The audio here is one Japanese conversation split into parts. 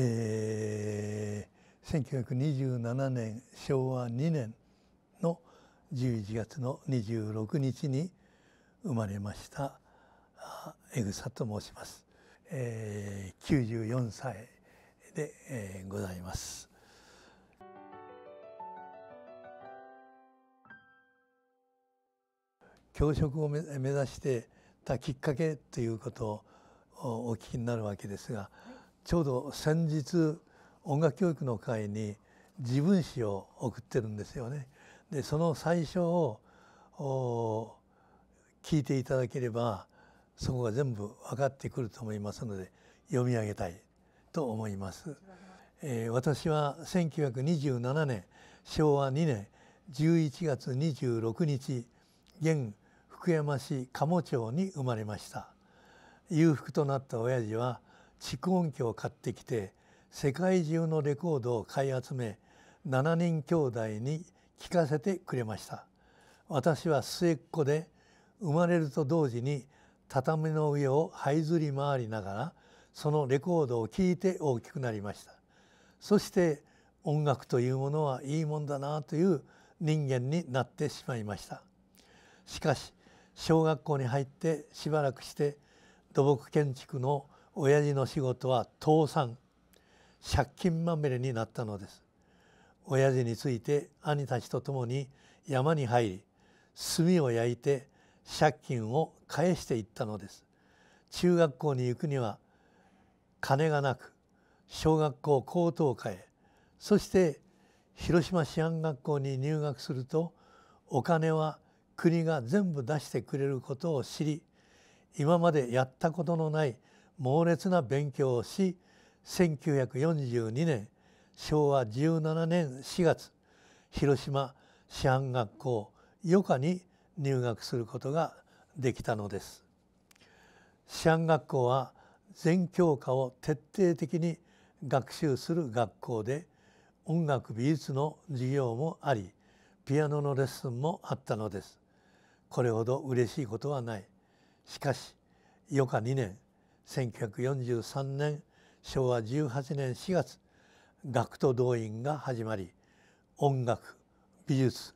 えー、1927年昭和2年の11月の26日に生まれました江草と申します、えー、94歳で、えー、ございます。教職を目指してたきっかけということをお聞きになるわけですがちょうど先日音楽教育の会に自分史を送ってるんですよね。でその最初を聞いていただければそこが全部分かってくると思いますので読み上げたいと思います。えー、私は1927年昭和2年11月26日現福山市鴨町に生まれました。裕福となった親父は蓄音機を買ってきて世界中のレコードを買い集め7人兄弟に聴かせてくれました私は末っ子で生まれると同時に畳の上を這いずり回りながらそのレコードを聴いて大きくなりましたそして音楽というものはいいもんだなという人間になってしまいましたしかし小学校に入ってしばらくして土木建築の親父の仕事は倒産借金まみれになったのです親父について兄たちと共に山に入り炭を焼いて借金を返していったのです中学校に行くには金がなく小学校高等科へそして広島師範学校に入学するとお金は国が全部出してくれることを知り今までやったことのない猛烈な勉強をし1942年昭和17年4月広島師範学校余暇に入学することができたのです。師範学校は全教科を徹底的に学習する学校で音楽美術の授業もありピアノのレッスンもあったのです。これほど嬉しいことはない。しかし余暇2年1943年昭和18年4月学徒動員が始まり音楽美術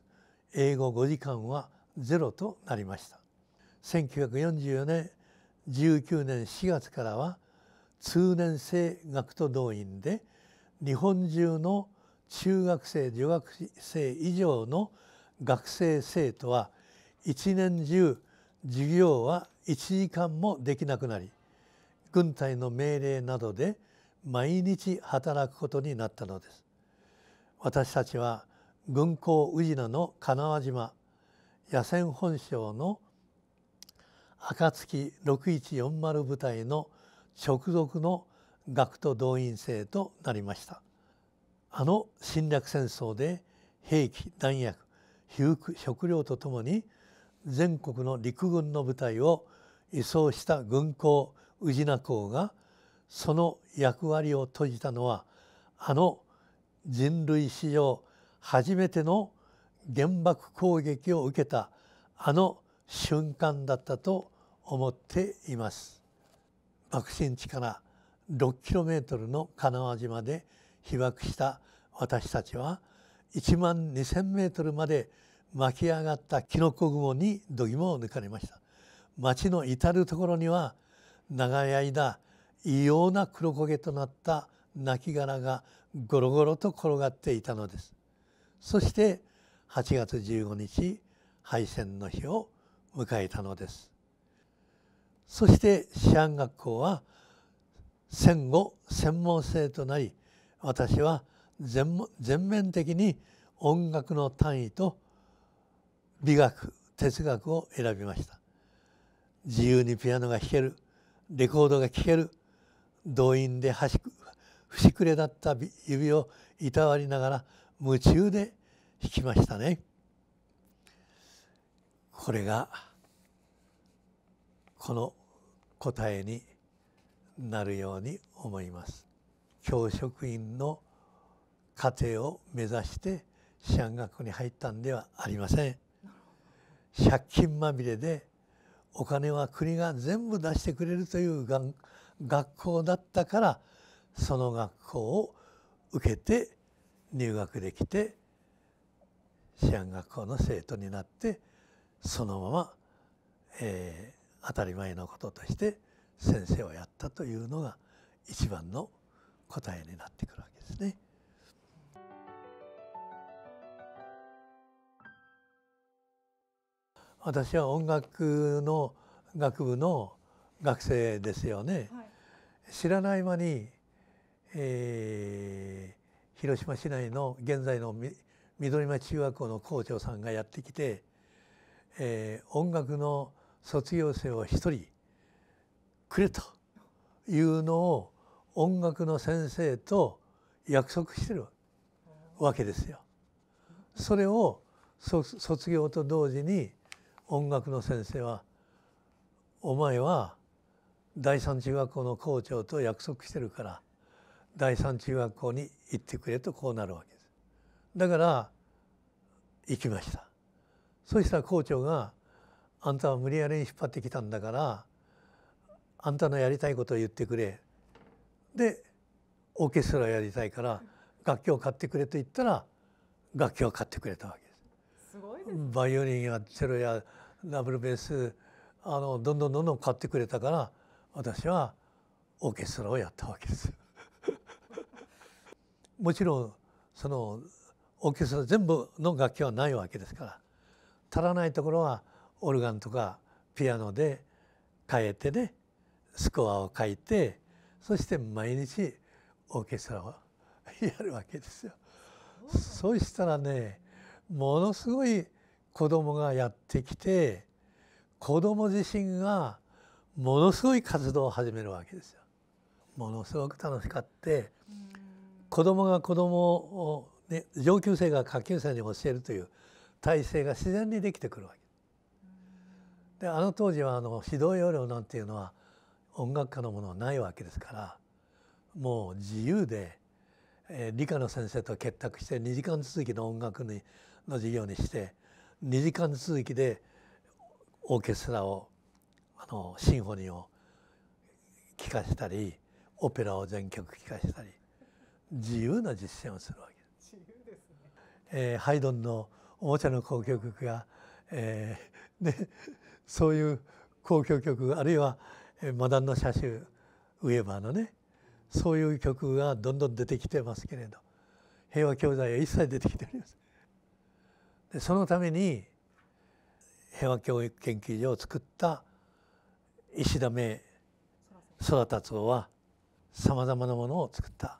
英語5時間はゼロとなりました1944年19年4月からは通年生学徒動員で日本中の中学生女学生以上の学生生徒は一年中授業は1時間もできなくなり軍隊の命令などで毎日働くことになったのです私たちは軍港宇品の金輪島野戦本省の暁6140部隊の直属の学徒動員制となりましたあの侵略戦争で兵器弾薬被服食料とともに全国の陸軍の部隊を移送した軍港宇品公がその役割を閉じたのはあの人類史上初めての原爆攻撃を受けたあの瞬間だったと思っています。爆心地から 6km の金輪島で被爆した私たちは1万 2,000m まで巻き上がったキノコ雲に度肝を抜かれました。町の至る所には長い間異様な黒焦げとなった亡骸がゴロゴロと転がっていたのですそして8月15日敗戦の日を迎えたのですそして師範学校は戦後専門性となり私は全面的に音楽の単位と美学哲学を選びました自由にピアノが弾けるレコードが聴ける動員で端く節くれだった指をいたわりながら夢中で弾きましたね。これがこの答えになるように思います。教職員の家庭を目指して師範学校に入ったんではありません。借金まみれでお金は国が全部出してくれるという学校だったからその学校を受けて入学できて師安学校の生徒になってそのまま、えー、当たり前のこととして先生をやったというのが一番の答えになってくるわけですね。私は音楽の学部の学生ですよね、はい、知らない間に、えー、広島市内の現在の緑町中学校の校長さんがやってきて、えー、音楽の卒業生を一人くれというのを音楽の先生と約束してるわけですよ。それを卒業と同時に音楽の先生は「お前は第三中学校の校長と約束してるから第三中学校に行ってくれ」とこうなるわけです。だから行きました。そしたら校長が「あんたは無理やりに引っ張ってきたんだからあんたのやりたいことを言ってくれ」でオーケストラやりたいから楽器を買ってくれと言ったら楽器を買ってくれたわけ。バイオリンやチェロやダブルベースあのどんどんどんどん買ってくれたから私はオーケストラをやったわけです。もちろんそのオーケストラ全部の楽器はないわけですから足らないところはオルガンとかピアノで変えてねスコアを書いてそして毎日オーケストラをやるわけですよ。そうしたらねものすごい子供がやってきて子供自身がものすごい活動を始めるわけですよ。ものすごく楽しかって子供が子供を、ね、上級生が下級生に教えるという体制が自然にできてくるわけであの当時はあの指導要領なんていうのは音楽家のものはないわけですからもう自由で、えー、理科の先生と結託して2時間続きの音楽にの授業にして2時間続きでオーケストラをあのシンフォニーを聴かしたりオペラを全曲聴かしたり自由な実践をするわけです。ですね、えー、ハイドンの「おもちゃの交響曲が」えー、でそういう交響曲あるいはマダンの写集ウェーバーのねそういう曲がどんどん出てきてますけれど平和教材は一切出てきております。でそのために平和教育研究所を作った石田目空達夫はさまざまなものを作った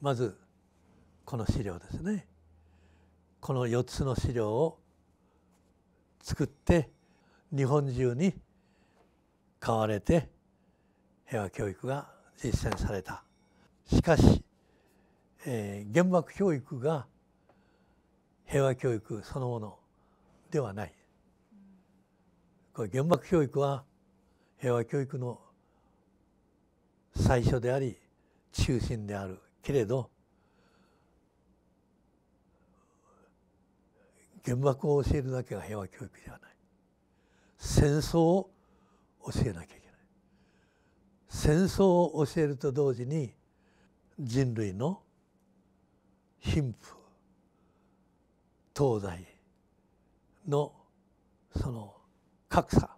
まずこの資料ですねこの4つの資料を作って日本中に買われて平和教育が実践されたしかし、えー、原爆教育が平和教育そのものではないこれ原爆教育は平和教育の最初であり中心であるけれど原爆を教えるだけが平和教育ではない戦争を教えなきゃいけない戦争を教えると同時に人類の貧富東西のその格差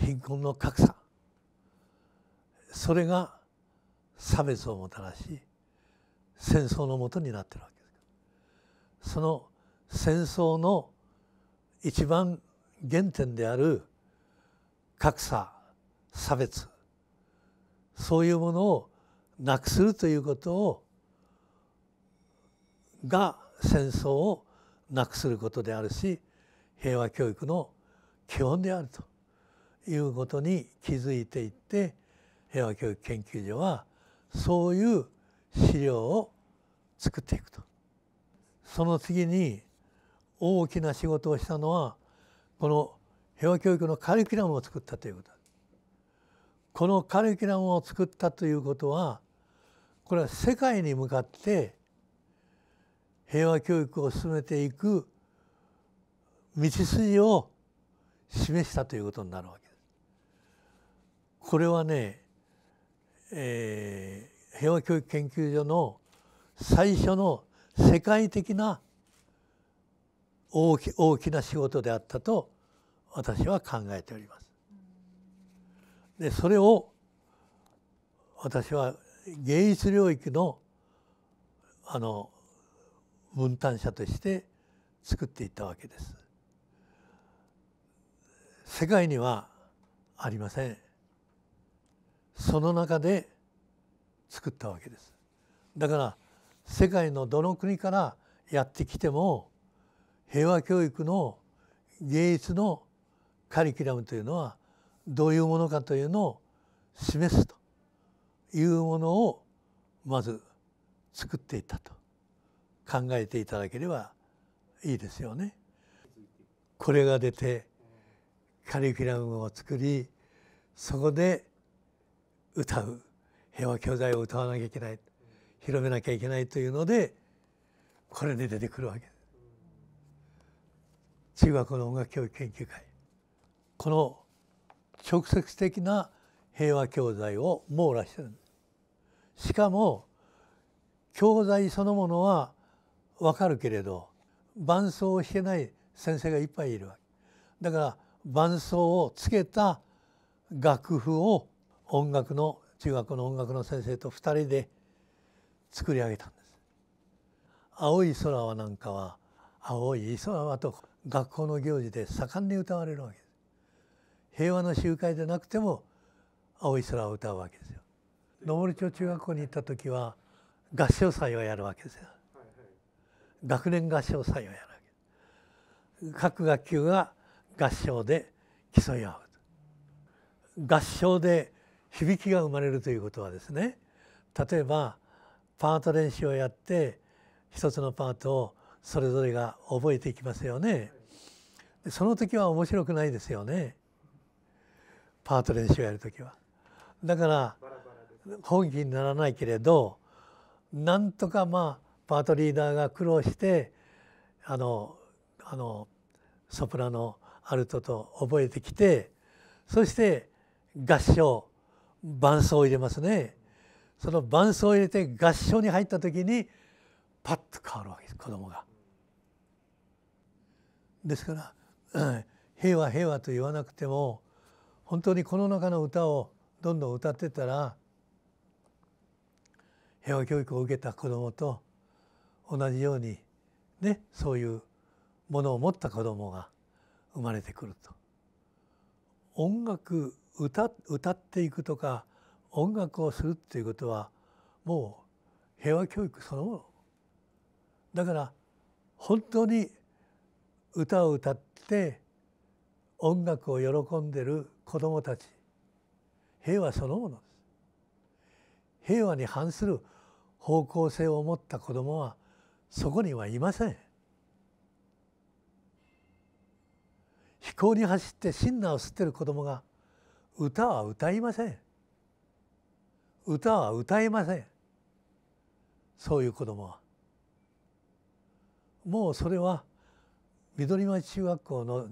貧困の格差それが差別をもたらし戦争のもとになってるわけですその戦争の一番原点である格差差別そういうものをなくするということをが戦争をなくすることであるし平和教育の基本であるということに気づいていって平和教育研究所はそういう資料を作っていくと。その次に大きな仕事をしたのはこの平和教育のカリキュラムを作ったということこのカリキュラムを作ったということはこれは世界に向かって平和教育を進めていく道筋を示したということになるわけです。これはね、えー、平和教育研究所の最初の世界的な大き大きな仕事であったと私は考えております。でそれを私は芸術領域のあの分担者として作っていったわけです。世界にはありません。その中で作ったわけです。だから世界のどの国からやってきても平和教育の芸術のカリキュラムというのはどういうものかというのを示すというものをまず作っていったと考えていただければいいですよね。これが出てカリキュラムを作りそこで歌う平和教材を歌わなきゃいけない広めなきゃいけないというのでこれで出てくるわけです。中学の音楽教育研究会この直接的な平和教材を網羅してるしかも教材そのものはわかるけれど伴奏を弾けない先生がいっぱいいるわけだから伴奏をつけた楽譜を音楽の中学の音楽の先生と2人で作り上げたんです。青い空はなんかは青い空はと学校の行事で盛んに歌われるわけです。平和の集会でなくても青い空を歌うわけですよ。登町中学校に行った時は合唱祭をやるわけですよ。学年合唱祭をやるわけ各学級が合唱で競い合う合唱で響きが生まれるということはですね例えばパート練習をやって一つのパートをそれぞれが覚えていきますよね。その時は面白くないですよね。パート練習をやる時は。だから本気にならないけれどなんとかまあパートリーダーが苦労してあのあのソプラノアルトと覚えてきてそして合唱伴奏を入れますねその伴奏を入れて合唱に入った時にパッと変わるわけです子供が。ですから「平和平和」と言わなくても本当にこの中の歌をどんどん歌ってたら平和教育を受けた子どもと同じようにねそういうものを持った子供が生まれてくると。音楽歌歌っていくとか音楽をするっていうことはもう平和教育そのものだから本当に歌を歌って音楽を喜んでる子どもたち平和そのものです平和に反する方向性を持った子どもはそこにはいません飛行に走ってシンナーを吸ってる子供が歌は歌いません歌は歌いませんそういう子供はもうそれは緑町中学校の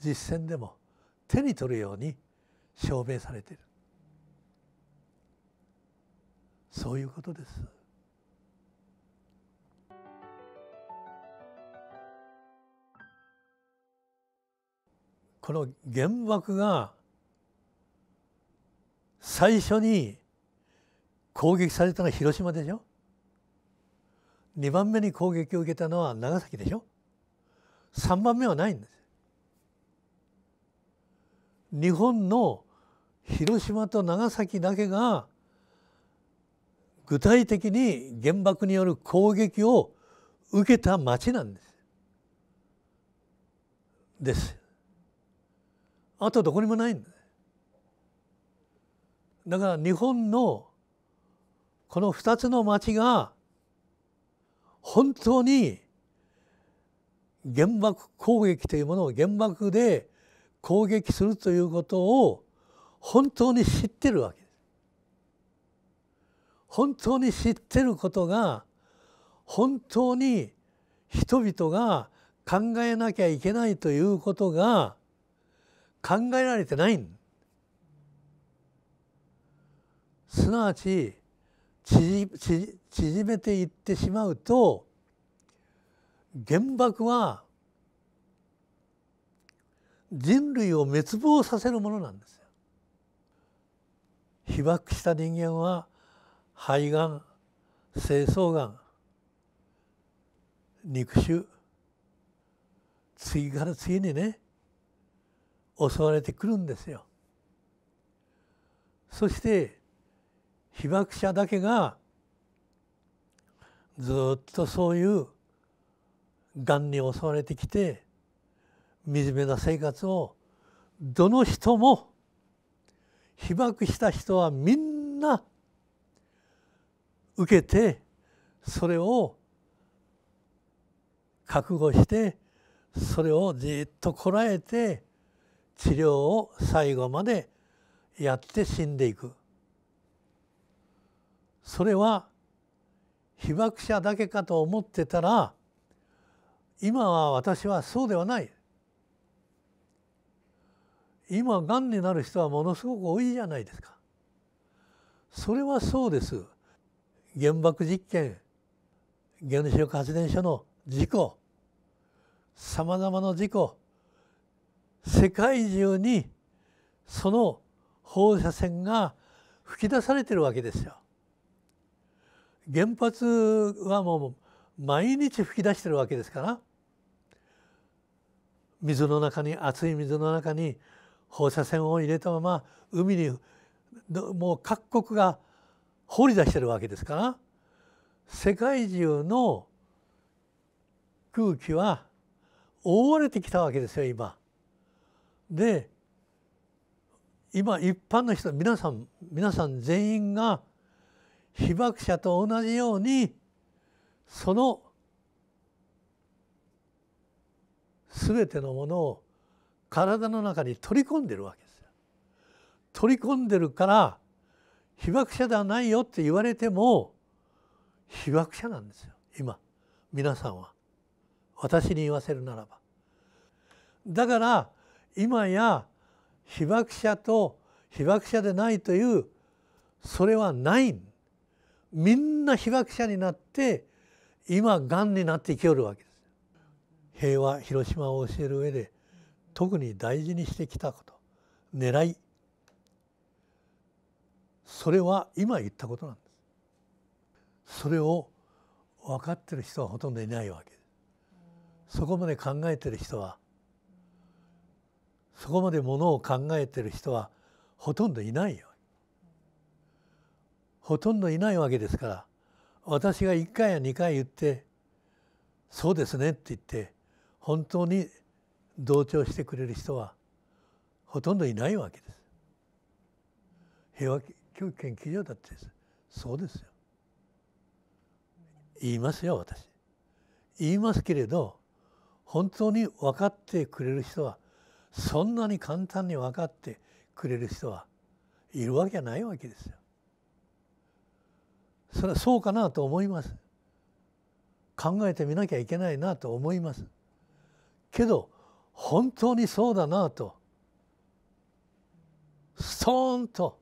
実践でも手に取るように証明されているそういうことです。この原爆が最初に攻撃されたのは広島でしょ2番目に攻撃を受けたのは長崎でしょ3番目はないんです。日本の広島と長崎だけが具体的に原爆による攻撃を受けた町なんです。です。あとどこにもないんだだから日本のこの2つの町が本当に原爆攻撃というものを原爆で攻撃するということを本当に知ってるわけです。本当に知ってることが本当に人々が考えなきゃいけないということが考えられてないすなわち縮めていってしまうと原爆は人類を滅亡させるものなんですよ。被爆した人間は肺がん精巣がん肉腫次から次にね襲われてくるんですよ。そして被爆者だけがずっとそういうがんに襲われてきて惨めな生活をどの人も被爆した人はみんな受けてそれを覚悟してそれをじっとこらえて治療を最後までやって死んでいくそれは被爆者だけかと思ってたら今は私はそうではない今がんになる人はものすごく多いじゃないですかそれはそうです原爆実験原子力発電所の事故さまざまな事故世界中にその放射線が吹き出されてるわけですよ。原発はもう毎日吹き出してるわけですから水の中に熱い水の中に放射線を入れたまま海にもう各国が放り出してるわけですから世界中の空気は覆われてきたわけですよ今。で今一般の人皆さん皆さん全員が被爆者と同じようにその全てのものを体の中に取り込んでるわけですよ。取り込んでるから被爆者ではないよって言われても被爆者なんですよ今皆さんは私に言わせるならば。だから今や被爆者と被爆者でないというそれはないみんな被爆者になって今がんになって生きよるわけです平和広島を教える上で特に大事にしてきたこと狙いそれは今言ったことなんですそれを分かってる人はほとんどいないわけですそこまで考えてる人はそこまでものを考えてる人はほとんどいないよ。ほとんどいないわけですから私が1回や2回言って「そうですね」って言って本当に同調してくれる人はほとんどいないわけです。平和教育研究所だってですそうですよ。言いますよ私。言いますけれど本当に分かってくれる人はそんなに簡単に分かってくれる人はいるわけないわけですよ。それはそうかなと思います。考えてみなきゃいけないなと思います。けど本当にそうだなとストーンと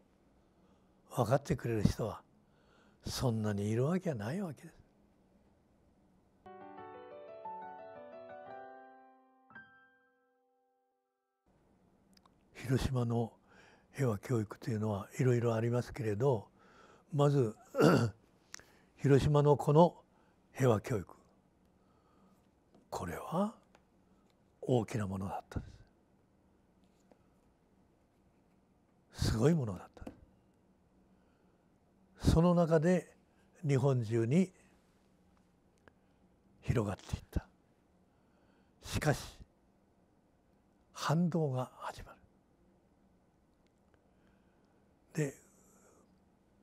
分かってくれる人はそんなにいるわけないわけです。広島の平和教育というのはいろいろありますけれどまず 広島のこの平和教育これは大きなものだったですすごいものだったその中で日本中に広がっていったしかし反動が始まる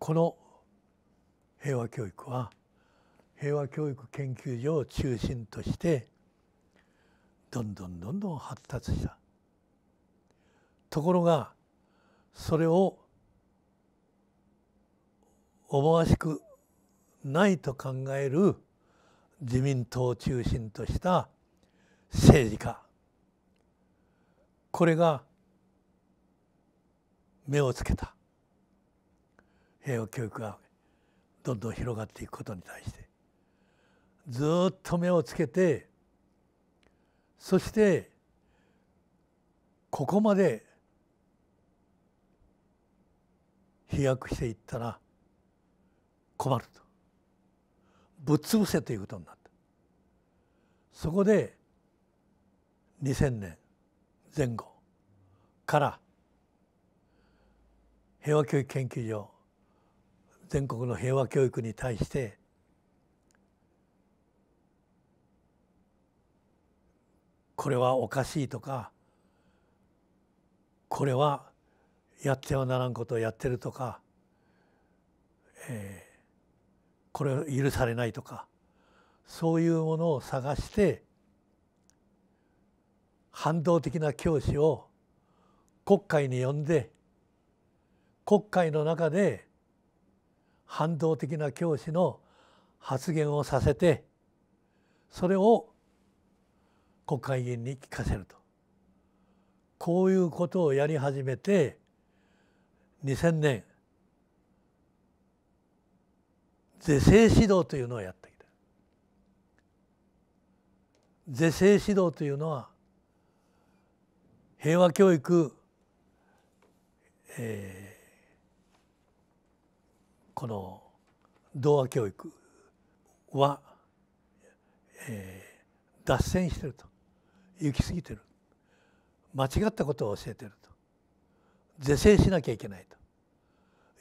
この平和教育は平和教育研究所を中心としてどんどんどんどん発達したところがそれを思わしくないと考える自民党を中心とした政治家これが目をつけた平和教育がどんどん広がっていくことに対してずっと目をつけてそしてここまで飛躍していったら困るとぶっ潰せということになったそこで2000年前後から平和教育研究所全国の平和教育に対してこれはおかしいとかこれはやってはならんことをやってるとか、えこれを許されないとかそういうものを探して反動的な教師を国会に呼んで国会の中で反動的な教師の発言をさせてそれを国会議員に聞かせるとこういうことをやり始めて2000年是正指導というのをやってきた是正指導というのは平和教育、えーこの童話教育は、えー、脱線してると行き過ぎてる間違ったことを教えてると是正しなきゃいけない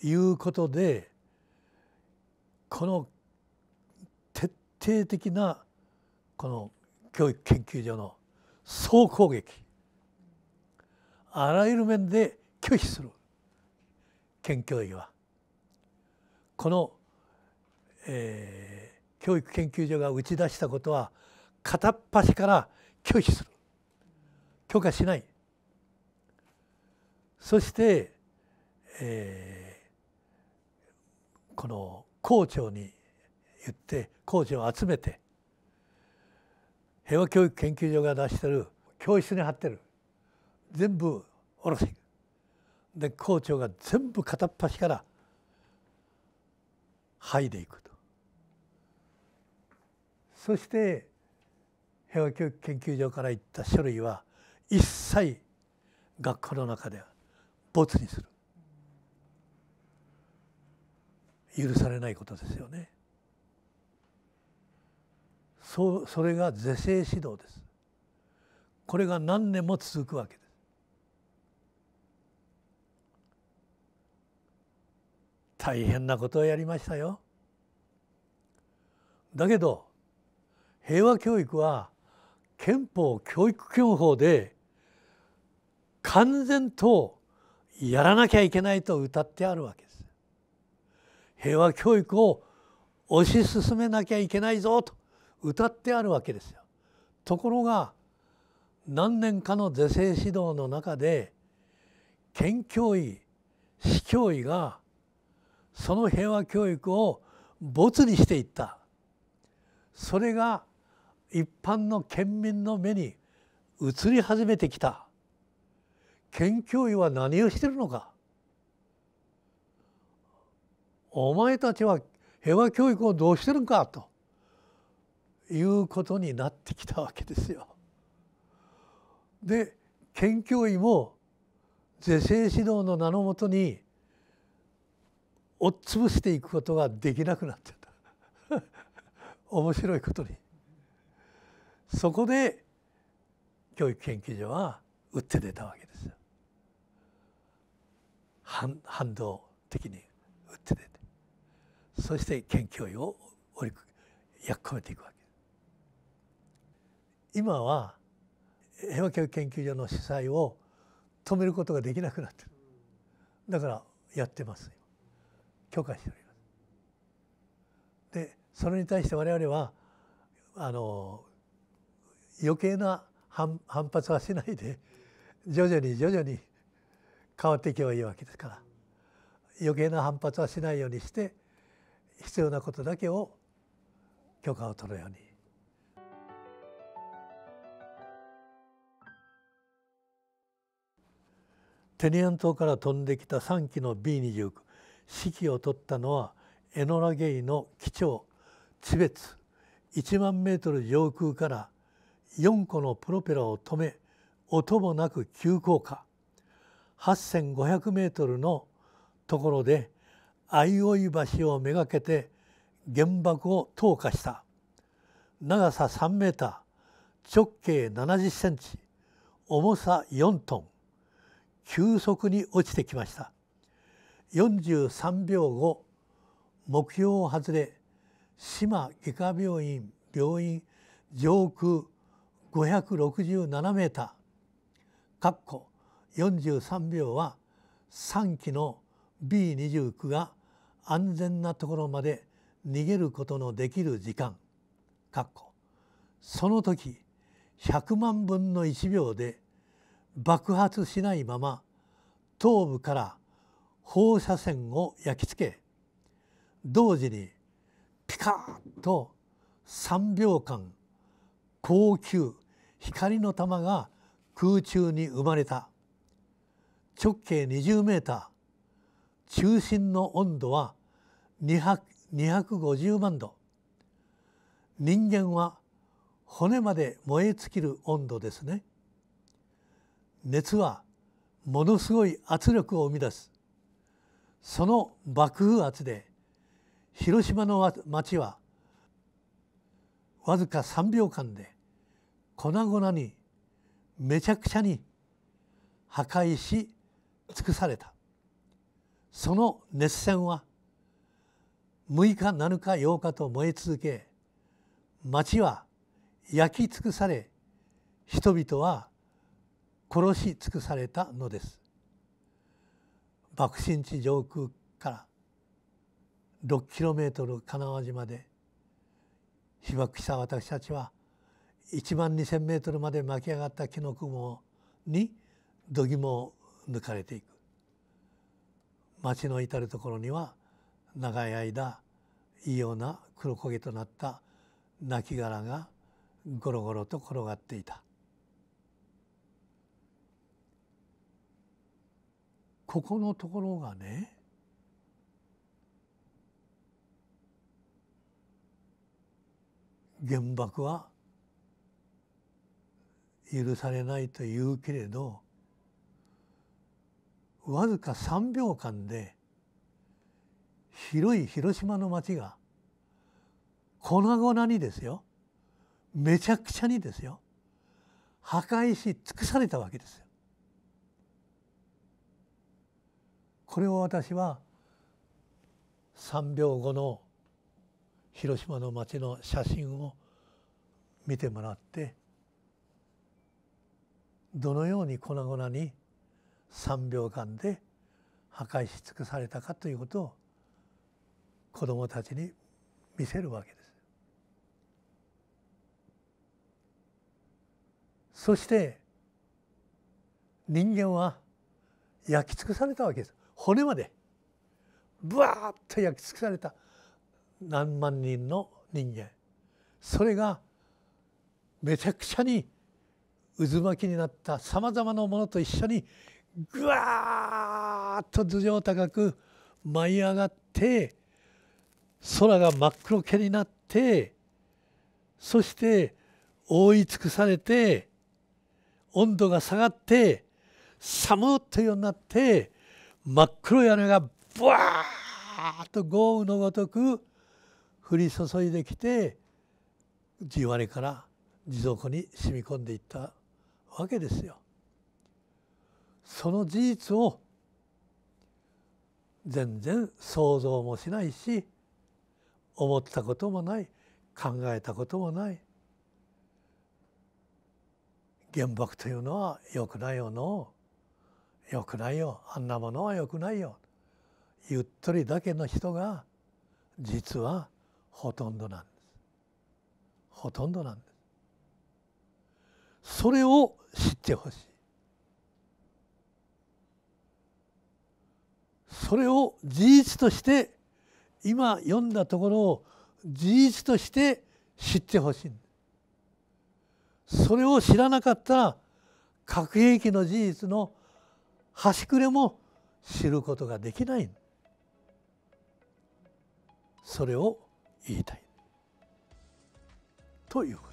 ということでこの徹底的なこの教育研究所の総攻撃あらゆる面で拒否する県教委はこの、えー、教育研究所が打ち出したことは片っ端から拒否する許可しないそして、えー、この校長に言って校長を集めて平和教育研究所が出してる教室に貼ってる全部下ろしで校長が全部片っ端から剥いでいくとそして平和教育研究所からいった書類は一切学校の中では没にする許されないことですよねそうそれが是正指導ですこれが何年も続くわけ大変なことをやりましたよ。だけど平和教育は憲法教育教法で完全とやらなきゃいけないと歌ってあるわけです。平和教育を推し進めなきゃいけないぞと歌ってあるわけですよ。ところが何年かの是正指導の中で県教委市教委がその平和教育を没にしていったそれが一般の県民の目に移り始めてきた県教委は何をしてるのかお前たちは平和教育をどうしてるかということになってきたわけですよ。で県教委も是正指導の名のもとに押っ潰していくことができなくなっちゃった 面白いことにそこで教育研究所は打って出たわけですよ反反動的に打って出てそして研究員をやっこめていくわけ今は平和教育研究所の主催を止めることができなくなってるだからやってます許可しております。でそれに対して我々はあの余計な反発はしないで徐々に徐々に変わっていけばいいわけですから余計な反発はしないようにして必要なことだけを許可を取るように。テニアン島から飛んできた3機の B29 指揮を取ったのはエノラゲイの機長チベツ1万メートル上空から4個のプロペラを止め音もなく急降下8,500メートルのところで相生橋をめがけて原爆を投下した長さ3メーター直径70センチ重さ4トン急速に落ちてきました43秒後目標を外れ島外科病院病院上空567メーターかっこ43秒は3機の B29 が安全なところまで逃げることのできる時間かっこその時100万分の1秒で爆発しないまま頭部から放射線を焼き付け同時にピカッと3秒間高級光の玉が空中に生まれた直径20メーター中心の温度は250万度人間は骨まで燃え尽きる温度ですね熱はものすごい圧力を生み出すその爆風圧で広島の町はわずか3秒間で粉々にめちゃくちゃに破壊し尽くされたその熱戦は6日7日8日と燃え続け町は焼き尽くされ人々は殺し尽くされたのです爆心地上空から6キロメートル金輪島で被爆した私たちは1万2,000メートルまで巻き上がった木の雲に度肝を抜かれていく町の至る所には長い間いいような黒焦げとなった亡骸がゴロゴロと転がっていたここのところがね原爆は許されないというけれどわずか3秒間で広い広島の町が粉々にですよめちゃくちゃにですよ破壊し尽くされたわけですよ。これを私は3秒後の広島の街の写真を見てもらってどのように粉々に3秒間で破壊し尽くされたかということを子どもたちに見せるわけです。そして人間は焼き尽くされたわけです。骨までぶわーっと焼き尽くされた何万人の人間それがめちゃくちゃに渦巻きになったさまざまなものと一緒にぐわーっと頭上高く舞い上がって空が真っ黒けになってそして覆い尽くされて温度が下がって寒っというようになって真っ黒い雨がブワーッと豪雨のごとく降り注いできて地割れから地底に染み込んでいったわけですよ。その事実を全然想像もしないし思ったこともない考えたこともない原爆というのは良くないよのよくないよあんなものはよくないよゆっとりだけの人が実はほとんどなんですほとんどなんですそれを知ってほしいそれを事実として今読んだところを事実として知ってほしいそれを知らなかったら核兵器の事実の端くれも知ることができないそれを言いたいということ